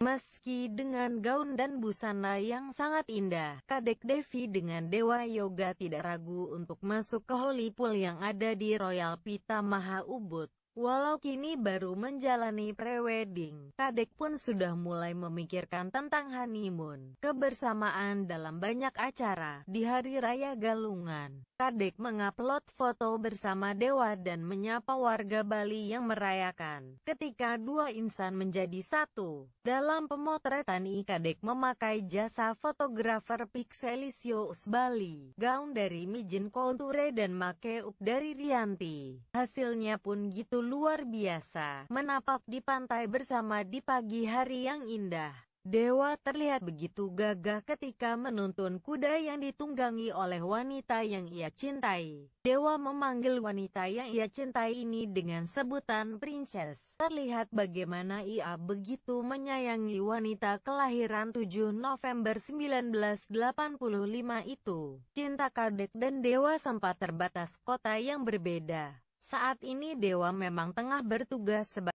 Meski dengan gaun dan busana yang sangat indah, Kadek Devi dengan Dewa Yoga tidak ragu untuk masuk ke Holy Pool yang ada di Royal Pita Maha Ubud. Walau kini baru menjalani prewedding, Kadek pun sudah mulai memikirkan tentang honeymoon, kebersamaan dalam banyak acara di Hari Raya Galungan. Kadek mengupload foto bersama Dewa dan menyapa warga Bali yang merayakan ketika dua insan menjadi satu. Dalam pemotretan I Kadek memakai jasa fotografer Pixelisius Bali, gaun dari Mijin Couture dan make dari Rianti. Hasilnya pun gitu luar biasa, menapak di pantai bersama di pagi hari yang indah. Dewa terlihat begitu gagah ketika menuntun kuda yang ditunggangi oleh wanita yang ia cintai. Dewa memanggil wanita yang ia cintai ini dengan sebutan princess. Terlihat bagaimana ia begitu menyayangi wanita kelahiran 7 November 1985 itu. Cinta Kadek dan Dewa sempat terbatas kota yang berbeda. Saat ini Dewa memang tengah bertugas sebagai